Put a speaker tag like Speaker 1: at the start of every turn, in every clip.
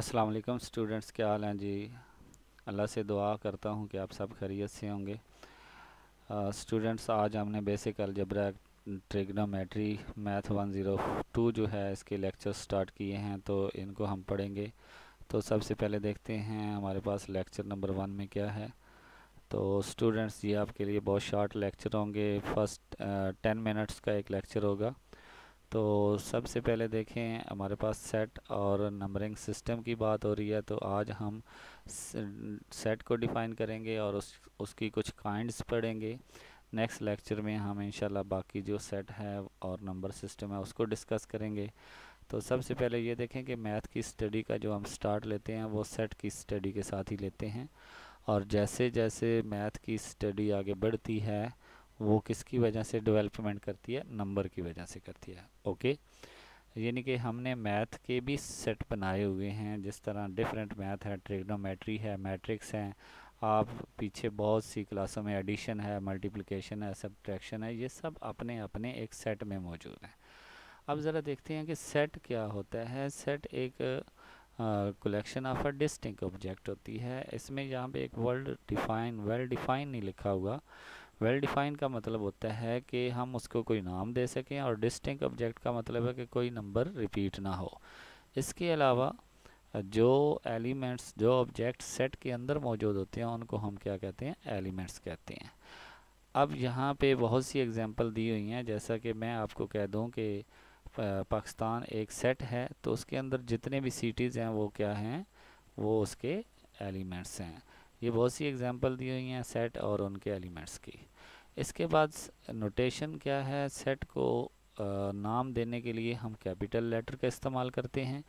Speaker 1: अस्सलाम वालेकुम स्टूडेंट्स क्या हाल हैं जी अल्लाह से दुआ करता हूँ कि आप सब खैरियत से होंगे स्टूडेंट्स आज हमने बेसिक अलजबरा ट्रिग्नोमेट्री मैथ 102 जो है इसके लेक्चर स्टार्ट किए हैं तो इनको हम पढ़ेंगे तो सबसे पहले देखते हैं हमारे पास लेक्चर नंबर वन में क्या है तो स्टूडेंट्स ये आपके लिए बहुत शॉर्ट लेक्चर होंगे फर्स्ट टेन मिनट्स का एक लेक्चर होगा तो सबसे पहले देखें हमारे पास सेट और नंबरिंग सिस्टम की बात हो रही है तो आज हम सेट को डिफ़ाइन करेंगे और उस उसकी कुछ काइंड्स पढ़ेंगे नेक्स्ट लेक्चर में हम इंशाल्लाह बाकी जो सेट है और नंबर सिस्टम है उसको डिस्कस करेंगे तो सबसे पहले ये देखें कि मैथ की स्टडी का जो हम स्टार्ट लेते हैं वो सेट की स्टडी के साथ ही लेते हैं और जैसे जैसे मैथ की स्टडी आगे बढ़ती है वो किसकी वजह से डेवलपमेंट करती है नंबर की वजह से करती है ओके यानी कि हमने मैथ के भी सेट बनाए हुए हैं जिस तरह डिफरेंट मैथ है ट्रिग्नोमेट्री है मैट्रिक्स हैं आप पीछे बहुत सी क्लासों में एडिशन है मल्टीप्लिकेशन है सब्ट्रैक्शन है ये सब अपने अपने एक सेट में मौजूद हैं अब ज़रा देखते हैं कि सेट क्या होता है सेट एक collection of a distinct object होती है इसमें यहाँ पे एक वर्ल्ड डिफाइन वेल डिफाइन नहीं लिखा हुआ वेल डिफाइन का मतलब होता है कि हम उसको कोई नाम दे सकें और डिस्टिंक ऑब्जेक्ट का मतलब है कि कोई नंबर रिपीट ना हो इसके अलावा जो एलिमेंट्स जो ऑब्जेक्ट सेट के अंदर मौजूद होते हैं उनको हम क्या कहते हैं एलिमेंट्स कहते हैं अब यहाँ पे बहुत सी एग्जांपल दी हुई हैं जैसा कि मैं आपको कह दूँ कि पाकिस्तान एक सेट है तो उसके अंदर जितने भी सिटीज़ हैं वो क्या हैं वो उसके एलिमेंट्स हैं ये बहुत सी एग्जांपल दी हुई हैं सेट और उनके एलिमेंट्स की इसके बाद नोटेशन क्या है सेट को आ, नाम देने के लिए हम कैपिटल लेटर का इस्तेमाल करते हैं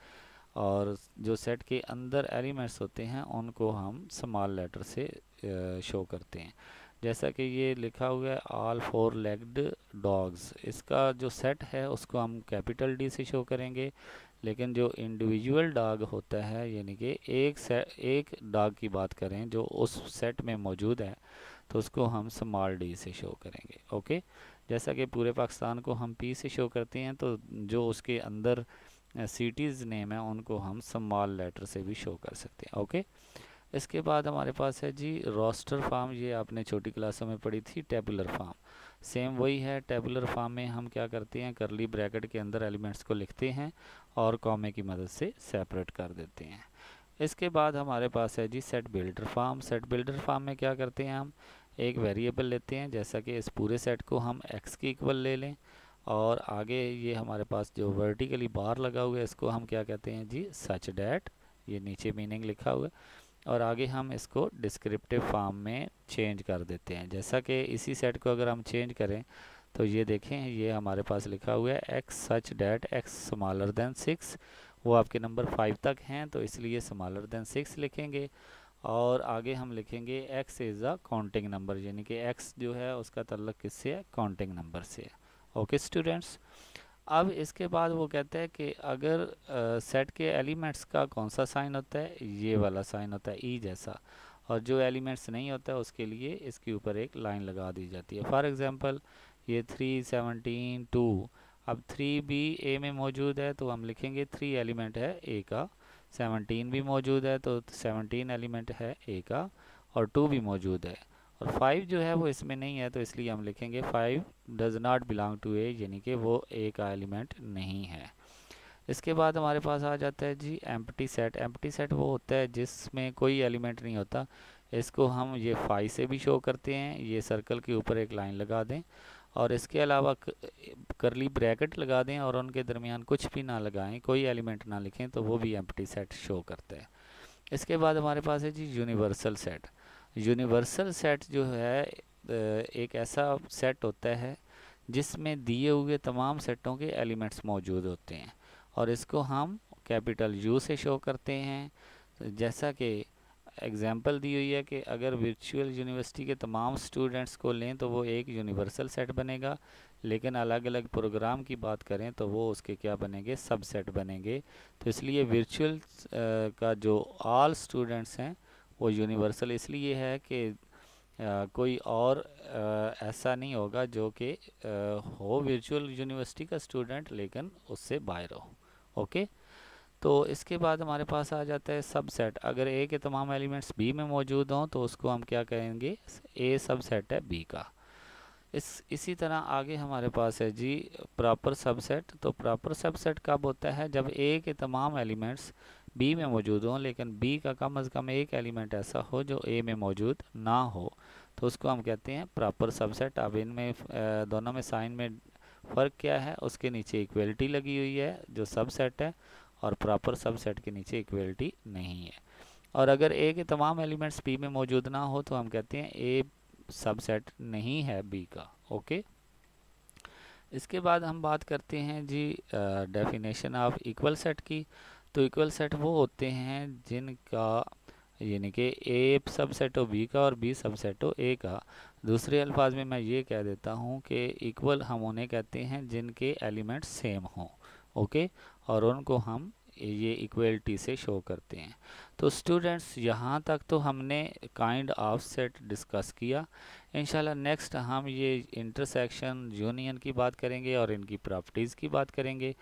Speaker 1: और जो सेट के अंदर एलिमेंट्स होते हैं उनको हम स्मॉल लेटर से आ, शो करते हैं जैसा कि ये लिखा हुआ है ऑल फोर लेग्ड डॉग्स इसका जो सेट है उसको हम कैपिटल डी से शो करेंगे लेकिन जो इंडिविजुअल डॉग होता है यानी कि एक से एक डॉग की बात करें जो उस सेट में मौजूद है तो उसको हम स्मॉल डी से शो करेंगे ओके जैसा कि पूरे पाकिस्तान को हम पी से शो करते हैं तो जो उसके अंदर सिटीज़ नेम है उनको हम स्मॉल लेटर से भी शो कर सकते हैं ओके इसके बाद हमारे पास है जी रोस्टर फार्म ये आपने छोटी क्लासों में पढ़ी थी टेबुलर फार्म सेम वही है टेबुलर फार्म में हम क्या करते हैं करली ब्रैकेट के अंदर एलिमेंट्स को लिखते हैं और कॉमे की मदद से सेपरेट कर देते हैं इसके बाद हमारे पास है जी set builder form set builder form में क्या करते हैं हम एक वेरिएबल लेते हैं जैसा कि इस पूरे सेट को हम एक्स की इक्वल ले लें और आगे ये हमारे पास जो वर्टिकली बार लगा हुआ है इसको हम क्या कहते हैं जी सच डैट ये नीचे मीनिंग लिखा हुआ है और आगे हम इसको डिस्क्रिप्टिव फॉर्म में चेंज कर देते हैं जैसा कि इसी सेट को अगर हम चेंज करें तो ये देखें ये हमारे पास लिखा हुआ है X such that X smaller than six वो आपके नंबर फाइव तक हैं तो इसलिए स्मॉलर देन सिक्स लिखेंगे और आगे हम लिखेंगे X is a counting number यानी कि एक्स जो है उसका तल्लक किससे है काउंटिंग नंबर से ओके स्टूडेंट्स अब इसके बाद वो कहते हैं कि अगर आ, सेट के एलिमेंट्स का कौन सा साइन होता है ये हम्म। वाला साइन होता है ई e जैसा और जो एलिमेंट्स नहीं होता है उसके लिए इसके ऊपर एक लाइन लगा दी जाती है फॉर एग्ज़ाम्पल ये थ्री सेवनटीन टू अब थ्री भी ए में मौजूद है तो हम लिखेंगे थ्री एलिमेंट है ए का सेवनटीन भी मौजूद है तो सेवनटीन एलिमेंट है ए का और टू भी मौजूद है और फाइव जो है वो इसमें नहीं है तो इसलिए हम लिखेंगे five does not belong to A यानी कि वो ए का एलिमेंट नहीं है इसके बाद हमारे पास आ जाता है जी एम्प्टी सेट एम्प्टी सेट वो होता है जिसमें कोई एलिमेंट नहीं होता इसको हम ये फाइव से भी शो करते हैं ये सर्कल के ऊपर एक लाइन लगा दें और इसके अलावा करली ब्रैकेट लगा दें और उनके दरमियान कुछ भी ना लगाएं कोई एलिमेंट ना लिखें तो वो भी एम्प्टी सेट शो करता है इसके बाद हमारे पास है जी यूनिवर्सल सेट यूनिवर्सल सेट जो है एक ऐसा सेट होता है जिसमें दिए हुए तमाम सेटों के एलिमेंट्स मौजूद होते हैं और इसको हम कैपिटल यू से शो करते हैं जैसा कि एग्जांपल दी हुई है कि अगर वर्चुअल यूनिवर्सिटी के तमाम स्टूडेंट्स को लें तो वो एक यूनिवर्सल सेट बनेगा लेकिन अलग अलग प्रोग्राम की बात करें तो वो उसके क्या बनेंगे सब सेट बनेंगे तो इसलिए वर्चुअल का जो ऑल स्टूडेंट्स हैं वो यूनिवर्सल इसलिए है कि कोई और ऐसा नहीं होगा जो कि हो वर्चुअल यूनिवर्सिटी का स्टूडेंट लेकिन उससे बाहर हो ओके तो इसके बाद हमारे पास आ जाता है सबसेट अगर ए के तमाम एलिमेंट्स बी में मौजूद हों तो उसको हम क्या कहेंगे ए सबसेट है बी का इस इसी तरह आगे हमारे पास है जी प्रॉपर सबसेट तो प्रॉपर सबसेट कब होता है जब ए के तमाम एलिमेंट्स बी में मौजूद हों लेकिन बी का कम अज़ कम एक एलिमेंट ऐसा हो जो ए में मौजूद ना हो तो उसको हम कहते हैं प्रॉपर सबसेट अब इनमें दोनों में साइन में फ़र्क क्या है उसके नीचे इक्वलिटी लगी हुई है जो सबसेट है और प्रॉपर सबसेट के नीचे इक्वलिटी नहीं है और अगर ए के तमाम एलिमेंट्स बी में मौजूद ना हो तो हम कहते हैं ए सबसेट नहीं है बी का ओके इसके बाद हम बात करते हैं जी डेफिनेशन ऑफ इक्वल सेट की तो इक्वल सेट वो होते हैं जिनका यानी कि ए सेट हो बी का और बी सेट हो ए का दूसरे अल्फाज में मैं ये कह देता हूँ कि इक्वल हम उन्हें कहते हैं जिनके एलिमेंट सेम हों ओके और उनको हम ये इक्वलिटी से शो करते हैं तो स्टूडेंट्स यहाँ तक तो हमने काइंड ऑफ सेट डिस्कस किया इन नेक्स्ट हम ये इंटरसेक्शन यूनियन की बात करेंगे और इनकी प्रॉपर्टीज़ की बात करेंगे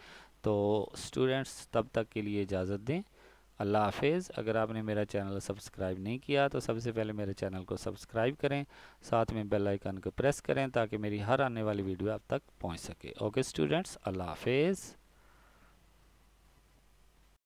Speaker 1: तो स्टूडेंट्स तब तक के लिए इजाज़त दें अल्लाह हाफिज़ अगर आपने मेरा चैनल सब्सक्राइब नहीं किया तो सबसे पहले मेरे चैनल को सब्सक्राइब करें साथ में बेल आइकन को प्रेस करें ताकि मेरी हर आने वाली वीडियो आप तक पहुंच सके ओके स्टूडेंट्स अल्लाह हाफिज़